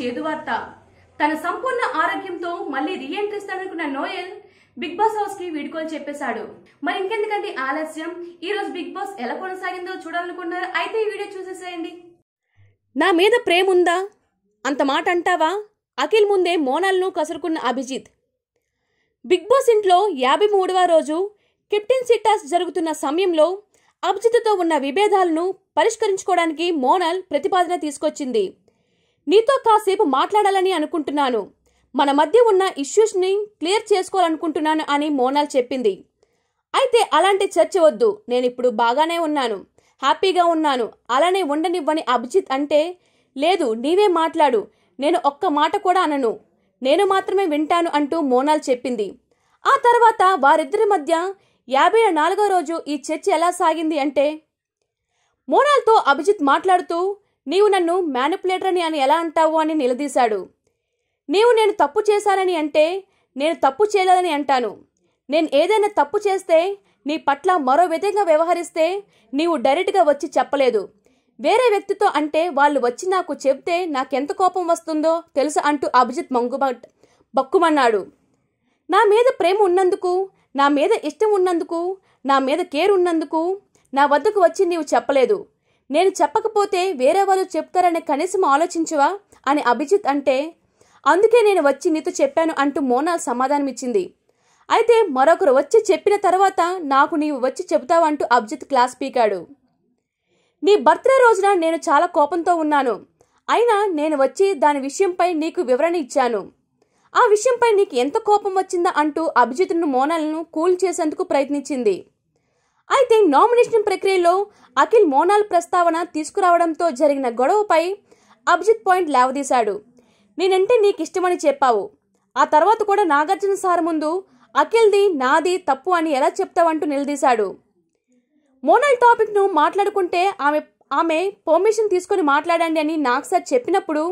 చేదు వార్త తన సంపూర్ణ ఆరోగ్యంతో మళ్ళీ reentry Noel Bigg Boss house కి వీడుకోలు చెప్పేశాడు మరి ఇంకెందుకంటే ఆలస్యం ఈ రోజు బిగ్ బాస్ ఎలా కొనసాగిందో చూడాలనుకున్నారు అయితే ఈ వీడియో చూసేసేయండి నా మీద ప్రేమ ఉందా అంత మాట అంటావా అఖిల్ ముందే మోనాలను కసురుకున్న అభిజిత్ బిగ్ బాస్ ఇంట్లో యాభై మూడవ రోజు కెప్టెన్ సిట్టాస్ జరుగుతున్న సమయంలో అభిజిత్తో ఉన్న విభేదాలను పరిష్కరించుకోవడానికి మోనాల్ ప్రతిపాదన తీసుకొచ్చింది నీతో కాసేపు మాట్లాడాలని అనుకుంటున్నాను మన మధ్య ఉన్న ఇష్యూస్ని క్లియర్ చేసుకోవాలనుకుంటున్నాను అని మోనాల్ చెప్పింది అయితే అలాంటి చర్చ వద్దు నేను ఇప్పుడు బాగానే ఉన్నాను హ్యాపీగా ఉన్నాను అలానే ఉండనివ్వని అభిజిత్ అంటే లేదు నీవే మాట్లాడు నేను ఒక్క మాట కూడా అనను నేను మాత్రమే వింటాను అంటూ మోనాల్ చెప్పింది ఆ తర్వాత వారిద్దరి మధ్య యాభై నాలుగో రోజు ఈ చర్చ ఎలా సాగింది అంటే మోనాల్తో అభిజిత్ మాట్లాడుతూ నీవు నన్ను మ్యానిపులేటర్ అని ఎలా అంటావు అని నిలదీశాడు నీవు నేను తప్పు చేశానని అంటే నేను తప్పు చేయలేదని అంటాను నేను ఏదైనా తప్పు చేస్తే నీ పట్ల మరో విధంగా వ్యవహరిస్తే నీవు డైరెక్ట్గా వచ్చి చెప్పలేదు వేరే వ్యక్తితో అంటే వాళ్ళు వచ్చి నాకు చెబితే నాకెంత కోపం వస్తుందో తెలుసు అంటూ అభిజిత్ మంగుబట్ బక్కుమన్నాడు నా మీద ప్రేమ ఉన్నందుకు నా మీద ఇష్టం ఉన్నందుకు నా మీద కేర్ ఉన్నందుకు నా వద్దకు వచ్చి నీవు చెప్పలేదు నేను చెప్పకపోతే వేరే వాళ్ళు చెప్తారని కనీసం ఆలోచించవా అని అభిజిత్ అంటే అందుకే నేను వచ్చి నీతో చెప్పాను అంటూ మోనాల్ సమాధానమిచ్చింది అయితే మరొకరు వచ్చి చెప్పిన తర్వాత నాకు నీవు వచ్చి చెబుతావంటూ అభిజిత్ క్లాస్ పీకాడు నీ బర్త్డే రోజున నేను చాలా కోపంతో ఉన్నాను అయినా నేను వచ్చి దాని విషయంపై నీకు వివరణ ఇచ్చాను ఆ విషయంపై నీకు ఎంత కోపం వచ్చిందా అంటూ అభిజిత్ను మోనాలను కూల్ చేసేందుకు ప్రయత్నించింది అయితే నామినేషన్ ప్రక్రియలో అఖిల్ మోనాల్ ప్రస్తావన తీసుకురావడంతో జరిగిన గొడవపై అభిజిత్ పాయింట్ లేవదీశాడు నేనంటే నీకు ఇష్టమని చెప్పావు ఆ తర్వాత కూడా నాగార్జున సార్ ముందు అఖిల్ది నాది తప్పు అని ఎలా చెప్తావంటూ నిలదీశాడు మోనాల్ టాపిక్ను మాట్లాడుకుంటే ఆమె ఆమె పర్మిషన్ తీసుకొని మాట్లాడండి అని నాకు సార్ చెప్పినప్పుడు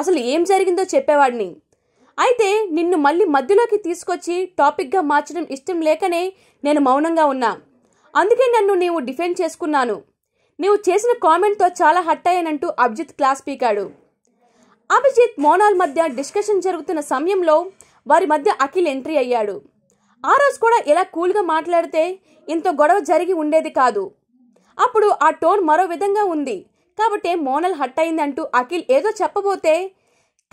అసలు ఏం జరిగిందో చెప్పేవాడిని అయితే నిన్ను మళ్ళీ మధ్యలోకి తీసుకొచ్చి టాపిక్గా మార్చడం ఇష్టం లేకనే నేను మౌనంగా ఉన్నా అందుకే నన్ను నీవు డిఫెండ్ చేసుకున్నాను నీవు చేసిన కామెంట్తో చాలా హట్ అయ్యానంటూ అభిజిత్ క్లాస్ పీకాడు అభిజిత్ మోనాల్ మధ్య డిస్కషన్ జరుగుతున్న సమయంలో వారి మధ్య అఖిల్ ఎంట్రీ అయ్యాడు ఆ రోజు కూడా ఇలా కూల్గా మాట్లాడితే ఇంత గొడవ జరిగి ఉండేది కాదు అప్పుడు ఆ టోన్ మరో విధంగా ఉంది కాబట్టి మోనల్ హట్ అయిందంటూ అఖిల్ ఏదో చెప్పబోతే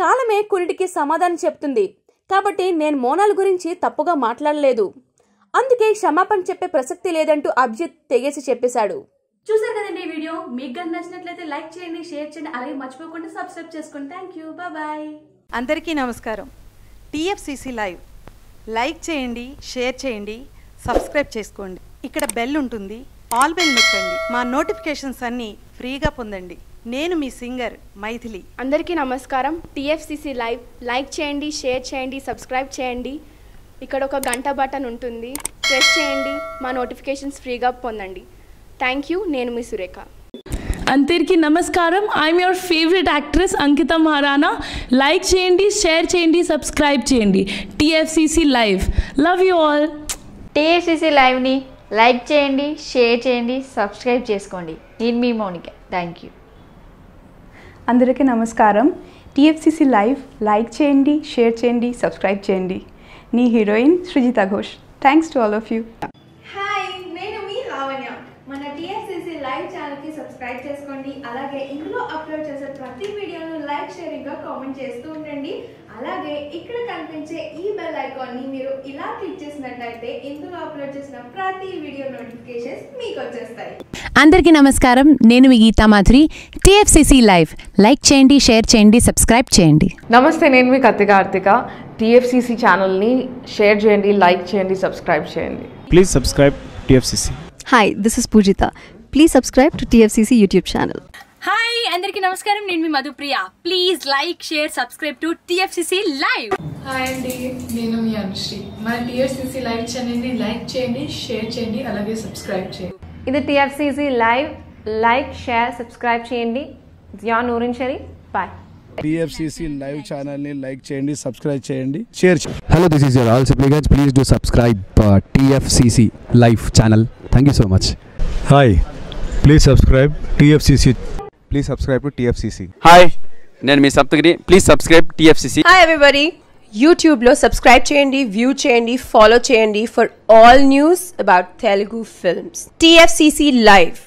కాలమే కురిటికి సమాధానం చెప్తుంది కాబట్టి నేను మోనాల్ గురించి తప్పుగా మాట్లాడలేదు అందుకే క్షమాపణ చెప్పే ప్రసక్తి లేదంటూ అభిజిత్ తెగేసి చెప్పేశాడు చూసారు కదండి ఈ వీడియో మీకు గన్ నచ్చినట్లయితే లైక్ చేయండి షేర్ చేయండి అలాగే మర్చిపోకుండా సబ్స్క్రైబ్ చేసుకోండి థ్యాంక్ యూ బాయ్ అందరికీ నమస్కారం టిఎఫ్సిసి లైవ్ లైక్ చేయండి షేర్ చేయండి సబ్స్క్రైబ్ చేసుకోండి ఇక్కడ బెల్ ఉంటుంది ఆల్ బెల్ నొక్కండి మా నోటిఫికేషన్స్ అన్నీ ఫ్రీగా పొందండి నేను మీ సింగర్ మైథిలి అందరికీ నమస్కారం టిఎఫ్సిసి లైవ్ లైక్ చేయండి షేర్ చేయండి సబ్స్క్రైబ్ చేయండి ఇక్కడ ఒక గంట బటన్ ఉంటుంది ప్రెస్ చేయండి మా నోటిఫికేషన్స్ ఫ్రీగా పొందండి థ్యాంక్ యూ నేను మీ సురేఖ అందరికీ నమస్కారం I'm your favourite actress Ankita Maharana like చేయండి షేర్ చేయండి సబ్స్క్రైబ్ చేయండి TFCC live love you all TFCC లైవ్ని లైక్ చేయండి షేర్ చేయండి సబ్స్క్రైబ్ చేసుకోండి నేను మీ మౌనిక థ్యాంక్ యూ అందరికీ నమస్కారం టీఎఫ్సీసీ లైవ్ లైక్ చేయండి షేర్ చేయండి సబ్స్క్రైబ్ చేయండి నీ heroine Srujitha Ghosh thanks to all of you hi నేను మీ లావణ్య మన టీఎస్సీసీ లైవ్ కి సబ్స్క్రైబ్ చేసుకోండి అలాగే ఇందులో అప్లోడ్ చేసే ప్రతి వీడియో షేరింగ్ గా కామెంట్ చేస్తూ ఉండండి అలాగే ఇక్కడ కనిపించే ఈ బెల్ ఐకాన్ ని మీరు ఇలా క్లిక్ చేసినట్లయితే ఇందులో అప్లోడ్ చేసిన ప్రతి వీడియో నోటిఫికేషన్స్ మీకు వచ్చేస్తాయి అందరికీ నమస్కారం నేను మీ Geetha Madhuri TFCC live like చేయండి షేర్ చేయండి సబ్స్క్రైబ్ చేయండి నమస్తే నేను మీ కత్తి కార్తిక టీఎఫ్సిసి ఛానల్ని షేర్ చేయండి లైక్ చేయండి సబ్స్క్రైబ్ చేయండి please subscribe TFCC hi this is Poojitha please subscribe to TFCC YouTube channel hi అందరికి నమస్కారం నేను మీ Madhupriya please like share subscribe to TFCC live hi అండి నేను మీ అనుశ్రీ మన టిఎఫ్సిసి లైవ్ ఛానల్ని లైక్ చేయండి షేర్ చేయండి అలాగే సబ్స్క్రైబ్ చేయండి ఇది TFCC live like share subscribe చేయండి Zia Noorin Shari bye TFCC live ఛానల్ని లైక్ చేయండి సబ్స్క్రైబ్ చేయండి షేర్ చేయండి హలో దిస్ ఈస్ యువర్ ఆల్ Sipligunj please do subscribe TFCC live channel thank you so much hi please subscribe TFCC please subscribe to TFCC hi నేను మీ Saptagiri please subscribe TFCC hi everybody యూట్యూబ్లో subscribe చేయండి view చేయండి follow చేయండి for all news about Telugu films TFCC live